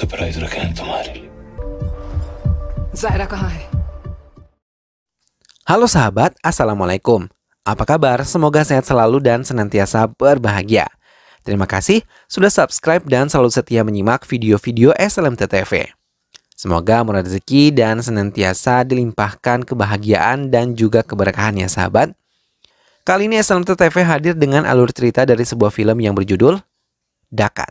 सरप्राइज रखे हैं तुम्हारे लिए जायरा कहाँ है Halo sahabat, Assalamualaikum. Apa kabar? Semoga sehat selalu dan senantiasa berbahagia. Terima kasih sudah subscribe dan selalu setia menyimak video-video TV. Semoga murah rezeki dan senantiasa dilimpahkan kebahagiaan dan juga keberkahan ya sahabat. Kali ini TV hadir dengan alur cerita dari sebuah film yang berjudul Dakat.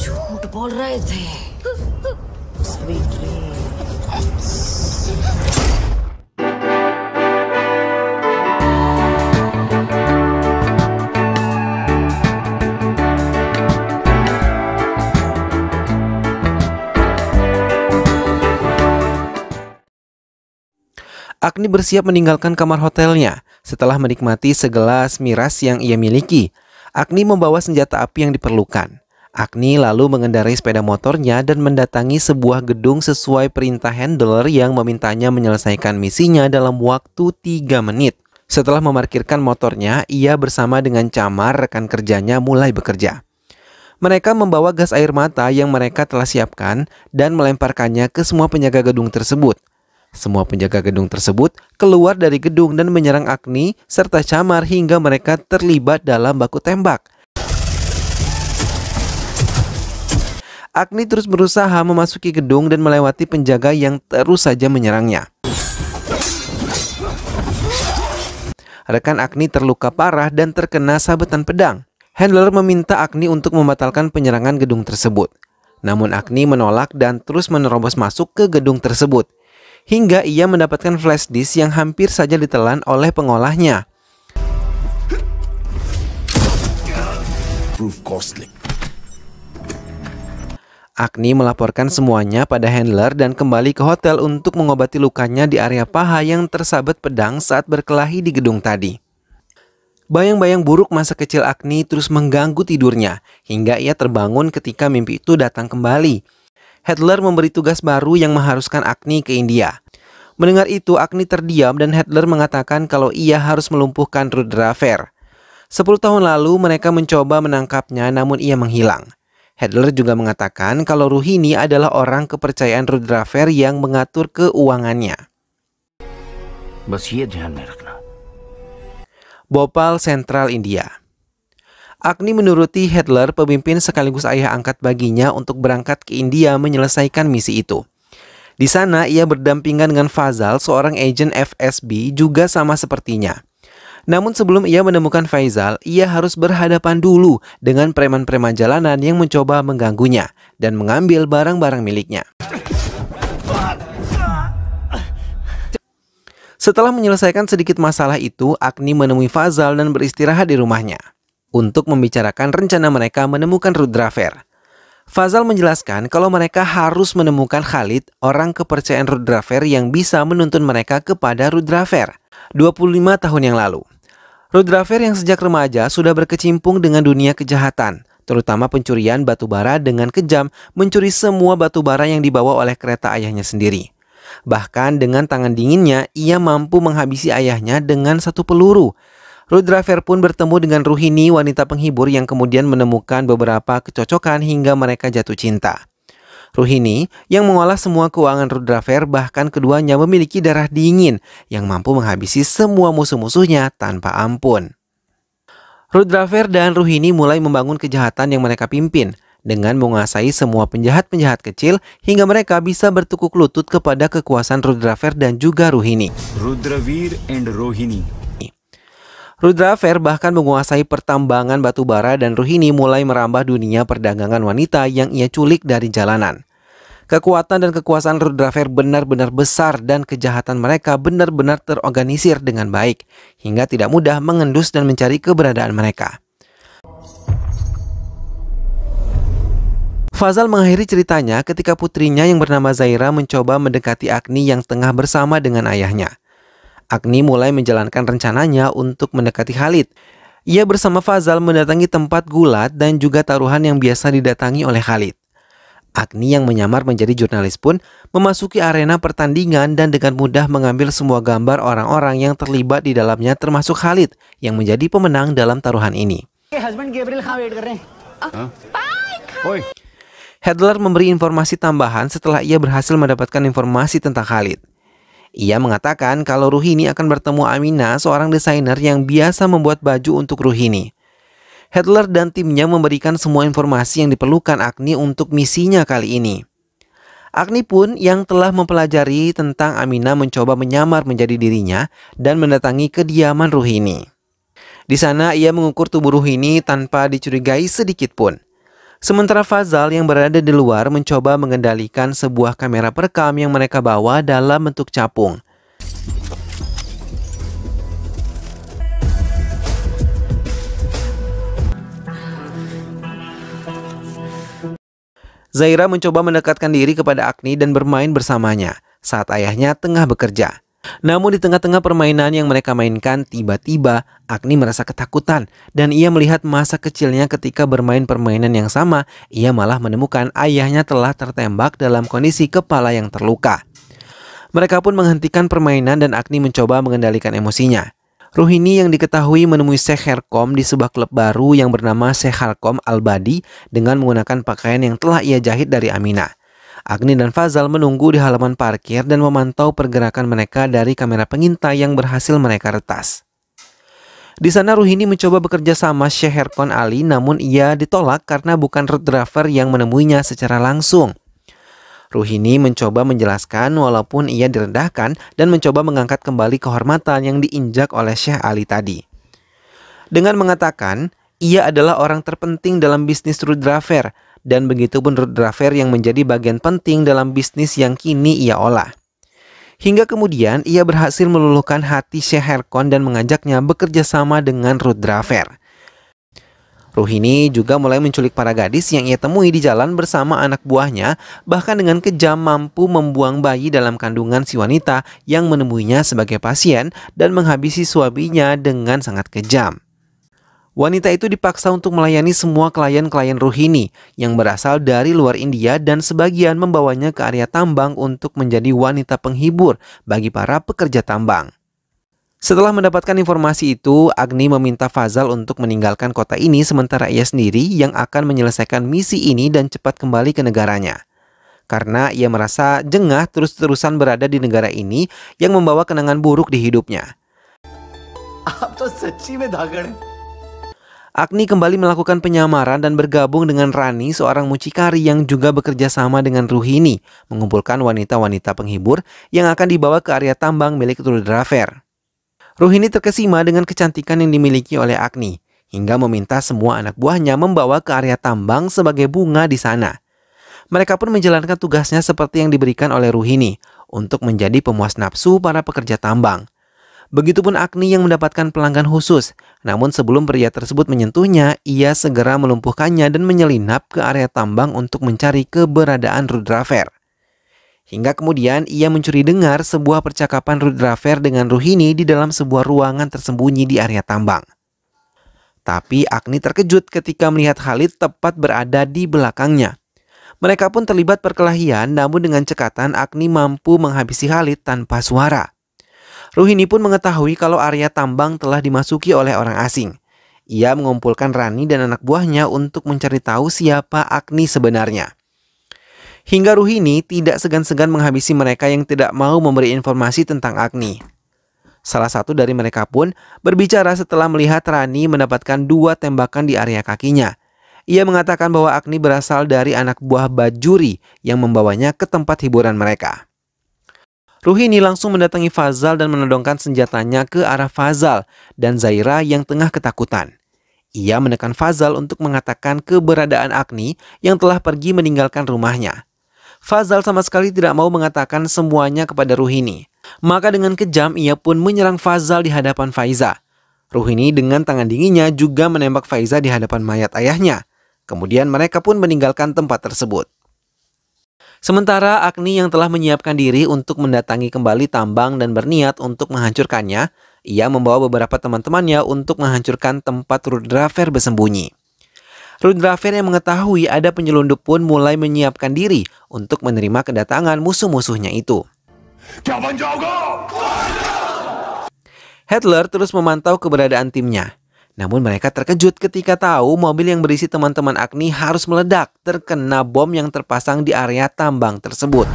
झूठ बोल रहे थे Agni bersiap meninggalkan kamar hotelnya setelah menikmati segelas miras yang ia miliki. Agni membawa senjata api yang diperlukan. Agni lalu mengendarai sepeda motornya dan mendatangi sebuah gedung sesuai perintah handler yang memintanya menyelesaikan misinya dalam waktu 3 menit. Setelah memarkirkan motornya, ia bersama dengan Camar rekan kerjanya mulai bekerja. Mereka membawa gas air mata yang mereka telah siapkan dan melemparkannya ke semua penjaga gedung tersebut. Semua penjaga gedung tersebut keluar dari gedung dan menyerang Agni serta Camar hingga mereka terlibat dalam baku tembak. Agni terus berusaha memasuki gedung dan melewati penjaga yang terus saja menyerangnya. Rekan Agni terluka parah dan terkena sabetan pedang. Handler meminta Agni untuk membatalkan penyerangan gedung tersebut. Namun Agni menolak dan terus menerobos masuk ke gedung tersebut. Hingga ia mendapatkan flash disk yang hampir saja ditelan oleh pengolahnya. Proof costly. Agni melaporkan semuanya pada handler dan kembali ke hotel untuk mengobati lukanya di area paha yang tersabet pedang saat berkelahi di gedung tadi. Bayang-bayang buruk masa kecil Agni terus mengganggu tidurnya hingga ia terbangun ketika mimpi itu datang kembali. Hitler memberi tugas baru yang mengharuskan Agni ke India. Mendengar itu, Agni terdiam dan Hitler mengatakan kalau ia harus melumpuhkan Rudra Fair. Sepuluh tahun lalu mereka mencoba menangkapnya namun ia menghilang. Hedler juga mengatakan kalau Ruhini adalah orang kepercayaan Rudrafer yang mengatur keuangannya. Bhopal Sentral India Agni menuruti Hitler pemimpin sekaligus ayah angkat baginya untuk berangkat ke India menyelesaikan misi itu. Di sana ia berdampingan dengan Fazal, seorang agen FSB juga sama sepertinya. Namun sebelum ia menemukan Faizal, ia harus berhadapan dulu dengan preman-preman jalanan yang mencoba mengganggunya dan mengambil barang-barang miliknya. Setelah menyelesaikan sedikit masalah itu, Agni menemui Fazal dan beristirahat di rumahnya untuk membicarakan rencana mereka menemukan Rudrafer. Fazal menjelaskan kalau mereka harus menemukan Khalid, orang kepercayaan Rudrafer yang bisa menuntun mereka kepada Rudrafer. 25 tahun yang lalu. Rudrafer yang sejak remaja sudah berkecimpung dengan dunia kejahatan, terutama pencurian batu bara dengan kejam mencuri semua batu bara yang dibawa oleh kereta ayahnya sendiri. Bahkan dengan tangan dinginnya, ia mampu menghabisi ayahnya dengan satu peluru. Rudrafer pun bertemu dengan Ruhini, wanita penghibur yang kemudian menemukan beberapa kecocokan hingga mereka jatuh cinta. Ruhini yang mengolah semua keuangan Rudrafer bahkan keduanya memiliki darah dingin yang mampu menghabisi semua musuh-musuhnya tanpa ampun. Rudrafer dan Ruhini mulai membangun kejahatan yang mereka pimpin dengan menguasai semua penjahat-penjahat kecil hingga mereka bisa bertukuk lutut kepada kekuasaan Rudrafer dan juga Ruhini. Rudravir and Rohini Rudra Fair bahkan menguasai pertambangan batu bara dan Ruhini mulai merambah dunia perdagangan wanita yang ia culik dari jalanan. Kekuatan dan kekuasaan Rudra Fair benar-benar besar dan kejahatan mereka benar-benar terorganisir dengan baik, hingga tidak mudah mengendus dan mencari keberadaan mereka. Fazal mengakhiri ceritanya ketika putrinya yang bernama Zaira mencoba mendekati Agni yang tengah bersama dengan ayahnya. Agni mulai menjalankan rencananya untuk mendekati Khalid. Ia bersama Fazal mendatangi tempat gulat dan juga taruhan yang biasa didatangi oleh Khalid. Agni yang menyamar menjadi jurnalis pun memasuki arena pertandingan dan dengan mudah mengambil semua gambar orang-orang yang terlibat di dalamnya termasuk Khalid yang menjadi pemenang dalam taruhan ini. Oh, Hedler memberi informasi tambahan setelah ia berhasil mendapatkan informasi tentang Khalid. Ia mengatakan kalau Ruhini akan bertemu Amina, seorang desainer yang biasa membuat baju untuk Ruhini. Hitler dan timnya memberikan semua informasi yang diperlukan Agni untuk misinya kali ini. Agni pun yang telah mempelajari tentang Amina mencoba menyamar menjadi dirinya dan mendatangi kediaman Ruhini. Di sana ia mengukur tubuh Ruhini tanpa dicurigai sedikit pun. Sementara Fazal yang berada di luar mencoba mengendalikan sebuah kamera perekam yang mereka bawa dalam bentuk capung. Zaira mencoba mendekatkan diri kepada Agni dan bermain bersamanya saat ayahnya tengah bekerja. Namun di tengah-tengah permainan yang mereka mainkan, tiba-tiba Agni merasa ketakutan dan ia melihat masa kecilnya ketika bermain permainan yang sama, ia malah menemukan ayahnya telah tertembak dalam kondisi kepala yang terluka. Mereka pun menghentikan permainan dan Agni mencoba mengendalikan emosinya. Ruhini yang diketahui menemui Sheikh Herkom di sebuah klub baru yang bernama Sheikh Herkom Al-Badi dengan menggunakan pakaian yang telah ia jahit dari Aminah. Agni dan Fazal menunggu di halaman parkir dan memantau pergerakan mereka dari kamera pengintai yang berhasil mereka retas. Di sana Ruhini mencoba bekerja sama Syekh Herkon Ali namun ia ditolak karena bukan road driver yang menemuinya secara langsung. Ruhini mencoba menjelaskan walaupun ia direndahkan dan mencoba mengangkat kembali kehormatan yang diinjak oleh Syekh Ali tadi. Dengan mengatakan, ia adalah orang terpenting dalam bisnis road driver, dan begitu menurut Draver yang menjadi bagian penting dalam bisnis yang kini ia olah. Hingga kemudian ia berhasil meluluhkan hati Sheikh Herkon dan mengajaknya bekerja sama dengan Ruth Draver. Ruhini juga mulai menculik para gadis yang ia temui di jalan bersama anak buahnya, bahkan dengan kejam mampu membuang bayi dalam kandungan si wanita yang menemuinya sebagai pasien dan menghabisi suaminya dengan sangat kejam. Wanita itu dipaksa untuk melayani semua klien-klien Ruhini yang berasal dari luar India dan sebagian membawanya ke area tambang untuk menjadi wanita penghibur bagi para pekerja tambang. Setelah mendapatkan informasi itu, Agni meminta Fazal untuk meninggalkan kota ini sementara ia sendiri yang akan menyelesaikan misi ini dan cepat kembali ke negaranya. Karena ia merasa jengah terus-terusan berada di negara ini yang membawa kenangan buruk di hidupnya. Apa to Agni kembali melakukan penyamaran dan bergabung dengan Rani, seorang mucikari yang juga bekerja sama dengan Ruhini, mengumpulkan wanita-wanita penghibur yang akan dibawa ke area tambang milik Rudra Ruhini terkesima dengan kecantikan yang dimiliki oleh Agni, hingga meminta semua anak buahnya membawa ke area tambang sebagai bunga di sana. Mereka pun menjalankan tugasnya seperti yang diberikan oleh Ruhini untuk menjadi pemuas nafsu para pekerja tambang. Begitupun Agni yang mendapatkan pelanggan khusus. Namun sebelum pria tersebut menyentuhnya, ia segera melumpuhkannya dan menyelinap ke area tambang untuk mencari keberadaan Rudrafer. Hingga kemudian ia mencuri dengar sebuah percakapan Rudrafer dengan Ruhini di dalam sebuah ruangan tersembunyi di area tambang. Tapi Agni terkejut ketika melihat Khalid tepat berada di belakangnya. Mereka pun terlibat perkelahian namun dengan cekatan Agni mampu menghabisi Khalid tanpa suara. Ruhini pun mengetahui kalau area tambang telah dimasuki oleh orang asing. Ia mengumpulkan Rani dan anak buahnya untuk mencari tahu siapa Agni sebenarnya. Hingga Ruhini tidak segan-segan menghabisi mereka yang tidak mau memberi informasi tentang Agni. Salah satu dari mereka pun berbicara setelah melihat Rani mendapatkan dua tembakan di area kakinya. Ia mengatakan bahwa Agni berasal dari anak buah Bajuri yang membawanya ke tempat hiburan mereka. Ruhini langsung mendatangi Fazal dan menodongkan senjatanya ke arah Fazal dan Zaira yang tengah ketakutan. Ia menekan Fazal untuk mengatakan keberadaan Agni yang telah pergi meninggalkan rumahnya. Fazal sama sekali tidak mau mengatakan semuanya kepada Ruhini. Maka dengan kejam ia pun menyerang Fazal di hadapan Faiza. Ruhini dengan tangan dinginnya juga menembak Faiza di hadapan mayat ayahnya. Kemudian mereka pun meninggalkan tempat tersebut. Sementara Agni yang telah menyiapkan diri untuk mendatangi kembali tambang dan berniat untuk menghancurkannya, ia membawa beberapa teman-temannya untuk menghancurkan tempat Rudrafer bersembunyi. Rudrafer yang mengetahui ada penyelundup pun mulai menyiapkan diri untuk menerima kedatangan musuh-musuhnya itu. Hitler terus memantau keberadaan timnya. Namun mereka terkejut ketika tahu mobil yang berisi teman-teman Agni harus meledak terkena bom yang terpasang di area tambang tersebut.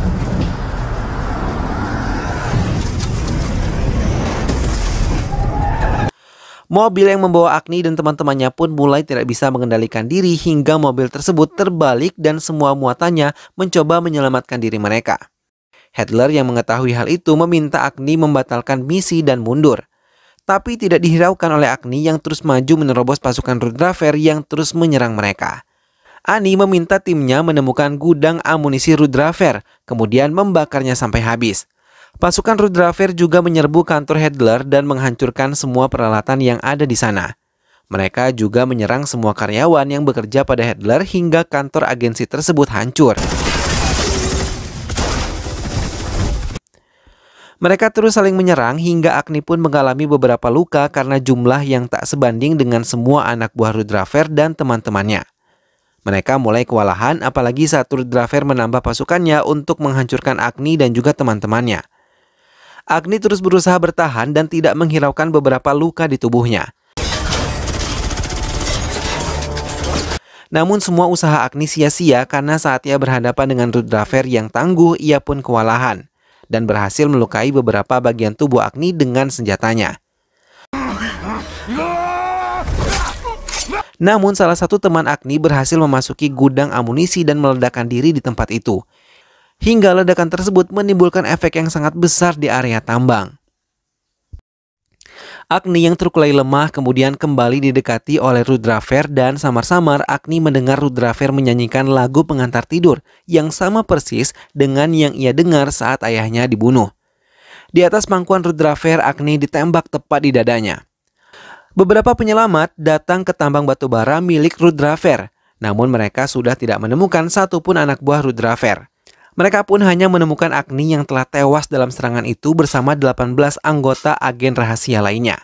Mobil yang membawa Agni dan teman-temannya pun mulai tidak bisa mengendalikan diri hingga mobil tersebut terbalik dan semua muatannya mencoba menyelamatkan diri mereka. Hitler yang mengetahui hal itu meminta Agni membatalkan misi dan mundur tapi tidak dihiraukan oleh Agni yang terus maju menerobos pasukan Rudraver yang terus menyerang mereka. Ani meminta timnya menemukan gudang amunisi Rudraver, kemudian membakarnya sampai habis. Pasukan Rudraver juga menyerbu kantor Hedler dan menghancurkan semua peralatan yang ada di sana. Mereka juga menyerang semua karyawan yang bekerja pada Hedler hingga kantor agensi tersebut hancur. Mereka terus saling menyerang hingga Agni pun mengalami beberapa luka karena jumlah yang tak sebanding dengan semua anak buah Rudrafer dan teman-temannya. Mereka mulai kewalahan apalagi saat Rudrafer menambah pasukannya untuk menghancurkan Agni dan juga teman-temannya. Agni terus berusaha bertahan dan tidak menghiraukan beberapa luka di tubuhnya. Namun semua usaha Agni sia-sia karena saat ia berhadapan dengan Rudrafer yang tangguh, ia pun kewalahan dan berhasil melukai beberapa bagian tubuh Agni dengan senjatanya. Namun salah satu teman Agni berhasil memasuki gudang amunisi dan meledakkan diri di tempat itu. Hingga ledakan tersebut menimbulkan efek yang sangat besar di area tambang. Agni yang terkulai lemah kemudian kembali didekati oleh Rudrafer dan samar-samar Agni mendengar Rudrafer menyanyikan lagu pengantar tidur yang sama persis dengan yang ia dengar saat ayahnya dibunuh. Di atas pangkuan Rudrafer, Agni ditembak tepat di dadanya. Beberapa penyelamat datang ke tambang batubara milik Rudrafer, namun mereka sudah tidak menemukan satupun anak buah Rudrafer. Mereka pun hanya menemukan Agni yang telah tewas dalam serangan itu bersama 18 anggota agen rahasia lainnya.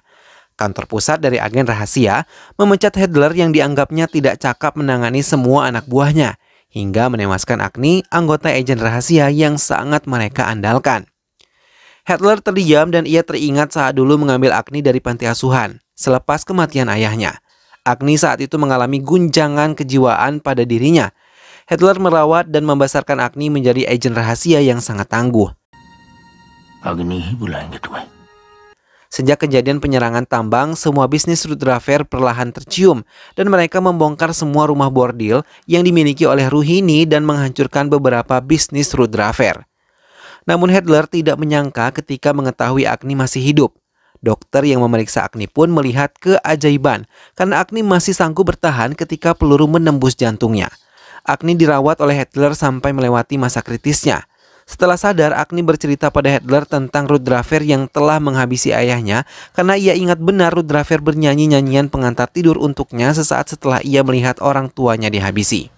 Kantor pusat dari agen rahasia memecat Hedler yang dianggapnya tidak cakap menangani semua anak buahnya, hingga menewaskan Agni, anggota agen rahasia yang sangat mereka andalkan. Hedler terdiam dan ia teringat saat dulu mengambil Agni dari panti asuhan selepas kematian ayahnya. Agni saat itu mengalami guncangan kejiwaan pada dirinya Hitler merawat dan membesarkan Agni menjadi agen rahasia yang sangat tangguh. Agni Sejak kejadian penyerangan tambang, semua bisnis Rudrafer perlahan tercium dan mereka membongkar semua rumah bordil yang dimiliki oleh Ruhini dan menghancurkan beberapa bisnis Rudrafer. Namun Hitler tidak menyangka ketika mengetahui Agni masih hidup. Dokter yang memeriksa Agni pun melihat keajaiban karena Agni masih sanggup bertahan ketika peluru menembus jantungnya. Agni dirawat oleh Hitler sampai melewati masa kritisnya. Setelah sadar, Agni bercerita pada Hitler tentang Rudrafer yang telah menghabisi ayahnya karena ia ingat benar Rudrafer bernyanyi nyanyian pengantar tidur untuknya sesaat setelah ia melihat orang tuanya dihabisi.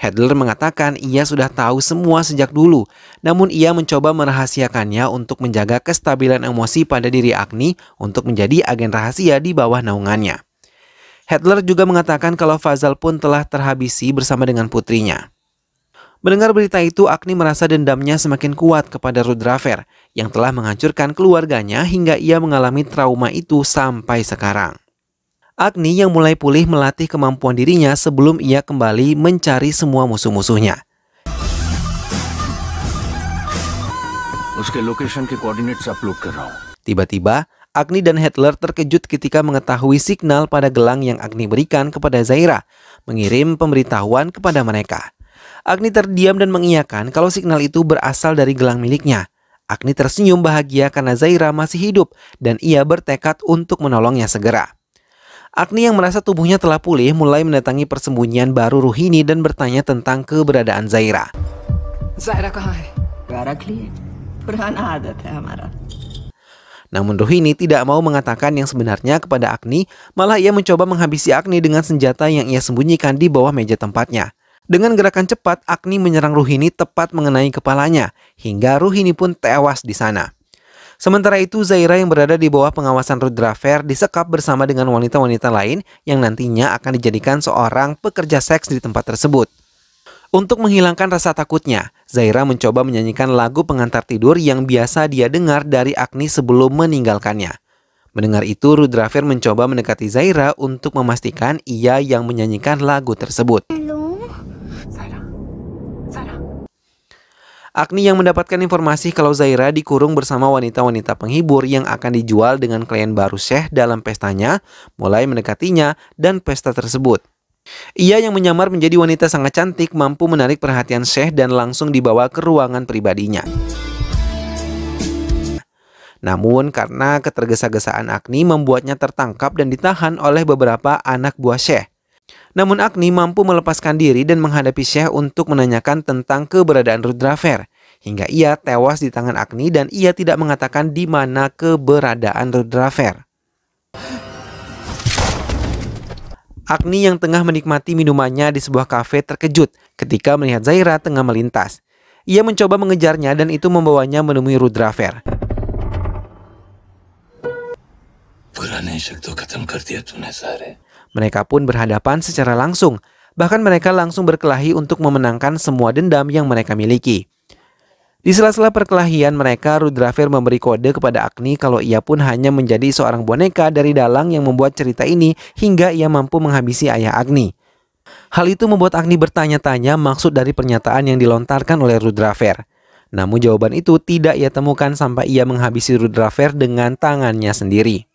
Hitler mengatakan ia sudah tahu semua sejak dulu, namun ia mencoba merahasiakannya untuk menjaga kestabilan emosi pada diri Agni untuk menjadi agen rahasia di bawah naungannya. Hitler juga mengatakan kalau Fazal pun telah terhabisi bersama dengan putrinya. Mendengar berita itu, Agni merasa dendamnya semakin kuat kepada Rudrafer yang telah menghancurkan keluarganya hingga ia mengalami trauma itu sampai sekarang. Agni yang mulai pulih melatih kemampuan dirinya sebelum ia kembali mencari semua musuh-musuhnya. Tiba-tiba, Agni dan Hitler terkejut ketika mengetahui signal pada gelang yang Agni berikan kepada Zaira, mengirim pemberitahuan kepada mereka. Agni terdiam dan mengiyakan kalau signal itu berasal dari gelang miliknya. Agni tersenyum bahagia karena Zaira masih hidup dan ia bertekad untuk menolongnya segera. Agni yang merasa tubuhnya telah pulih mulai mendatangi persembunyian baru Ruhini dan bertanya tentang keberadaan Zaira. Zaira kahai? Zaira ke namun Rohini tidak mau mengatakan yang sebenarnya kepada Agni, malah ia mencoba menghabisi Agni dengan senjata yang ia sembunyikan di bawah meja tempatnya. Dengan gerakan cepat, Agni menyerang Rohini tepat mengenai kepalanya, hingga Rohini pun tewas di sana. Sementara itu, Zaira yang berada di bawah pengawasan Rudrafer disekap bersama dengan wanita-wanita lain yang nantinya akan dijadikan seorang pekerja seks di tempat tersebut. Untuk menghilangkan rasa takutnya, Zaira mencoba menyanyikan lagu pengantar tidur yang biasa dia dengar dari Agni sebelum meninggalkannya. Mendengar itu, Rudrafir mencoba mendekati Zaira untuk memastikan ia yang menyanyikan lagu tersebut. Agni yang mendapatkan informasi kalau Zaira dikurung bersama wanita-wanita penghibur yang akan dijual dengan klien baru Syekh dalam pestanya, mulai mendekatinya dan pesta tersebut. Ia yang menyamar menjadi wanita sangat cantik mampu menarik perhatian Syekh dan langsung dibawa ke ruangan pribadinya. Namun karena ketergesa-gesaan Agni membuatnya tertangkap dan ditahan oleh beberapa anak buah Syekh. Namun Agni mampu melepaskan diri dan menghadapi Syekh untuk menanyakan tentang keberadaan Rudrafer. Hingga ia tewas di tangan Agni dan ia tidak mengatakan di mana keberadaan Rudrafer. Agni yang tengah menikmati minumannya di sebuah kafe terkejut ketika melihat Zaira tengah melintas. Ia mencoba mengejarnya dan itu membawanya menemui Rudra Fair. Mereka pun berhadapan secara langsung. Bahkan mereka langsung berkelahi untuk memenangkan semua dendam yang mereka miliki. Di sela-sela perkelahian mereka, Rudrafer memberi kode kepada Agni kalau ia pun hanya menjadi seorang boneka dari dalang yang membuat cerita ini hingga ia mampu menghabisi ayah Agni. Hal itu membuat Agni bertanya-tanya maksud dari pernyataan yang dilontarkan oleh Rudrafer. Namun jawaban itu tidak ia temukan sampai ia menghabisi Rudrafer dengan tangannya sendiri.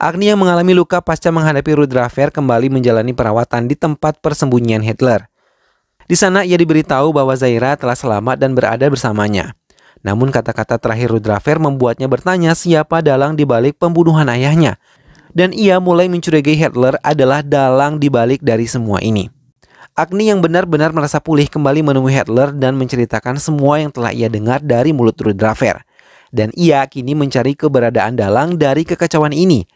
Agni yang mengalami luka pasca menghadapi Rudra Fair kembali menjalani perawatan di tempat persembunyian Hitler. Di sana ia diberitahu bahwa Zaira telah selamat dan berada bersamanya. Namun kata-kata terakhir Rudra Fair membuatnya bertanya siapa dalang di balik pembunuhan ayahnya. Dan ia mulai mencurigai Hitler adalah dalang di balik dari semua ini. Agni yang benar-benar merasa pulih kembali menemui Hitler dan menceritakan semua yang telah ia dengar dari mulut Rudra Fair. Dan ia kini mencari keberadaan dalang dari kekacauan ini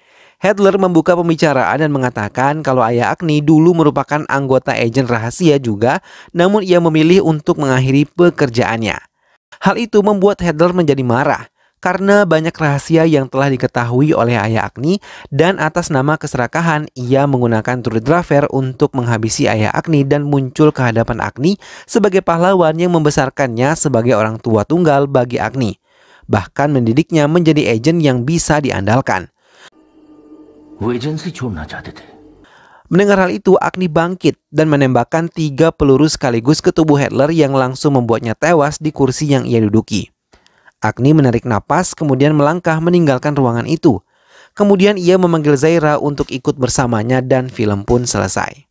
Hedler membuka pembicaraan dan mengatakan kalau Ayah Agni dulu merupakan anggota agen rahasia juga, namun ia memilih untuk mengakhiri pekerjaannya. Hal itu membuat Hedler menjadi marah karena banyak rahasia yang telah diketahui oleh Ayah Agni dan atas nama keserakahan ia menggunakan Turidrafer untuk menghabisi Ayah Agni dan muncul ke hadapan Agni sebagai pahlawan yang membesarkannya sebagai orang tua tunggal bagi Agni bahkan mendidiknya menjadi agen yang bisa diandalkan. Mendengar hal itu, Agni bangkit dan menembakkan tiga peluru sekaligus ke tubuh Hitler yang langsung membuatnya tewas di kursi yang ia duduki. Agni menarik napas kemudian melangkah meninggalkan ruangan itu. Kemudian ia memanggil Zaira untuk ikut bersamanya dan film pun selesai.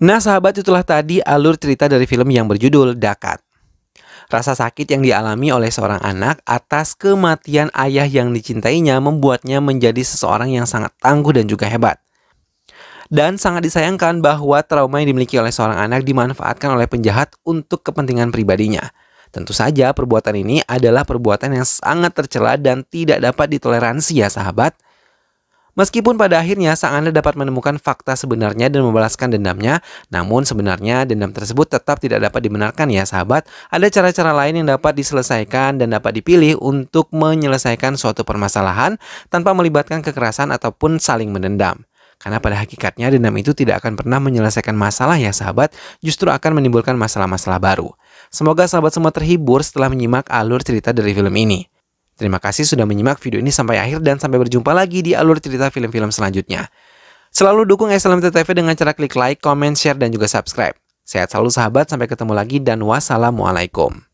Nah sahabat itulah tadi alur cerita dari film yang berjudul Dakat. Rasa sakit yang dialami oleh seorang anak atas kematian ayah yang dicintainya membuatnya menjadi seseorang yang sangat tangguh dan juga hebat. Dan sangat disayangkan bahwa trauma yang dimiliki oleh seorang anak dimanfaatkan oleh penjahat untuk kepentingan pribadinya. Tentu saja perbuatan ini adalah perbuatan yang sangat tercela dan tidak dapat ditoleransi ya sahabat. Meskipun pada akhirnya sang Anda dapat menemukan fakta sebenarnya dan membalaskan dendamnya, namun sebenarnya dendam tersebut tetap tidak dapat dibenarkan ya sahabat. Ada cara-cara lain yang dapat diselesaikan dan dapat dipilih untuk menyelesaikan suatu permasalahan tanpa melibatkan kekerasan ataupun saling mendendam. Karena pada hakikatnya dendam itu tidak akan pernah menyelesaikan masalah ya sahabat, justru akan menimbulkan masalah-masalah baru. Semoga sahabat semua terhibur setelah menyimak alur cerita dari film ini. Terima kasih sudah menyimak video ini sampai akhir dan sampai berjumpa lagi di alur cerita film-film selanjutnya. Selalu dukung SLMT TV dengan cara klik like, comment, share, dan juga subscribe. Sehat selalu sahabat, sampai ketemu lagi dan wassalamualaikum.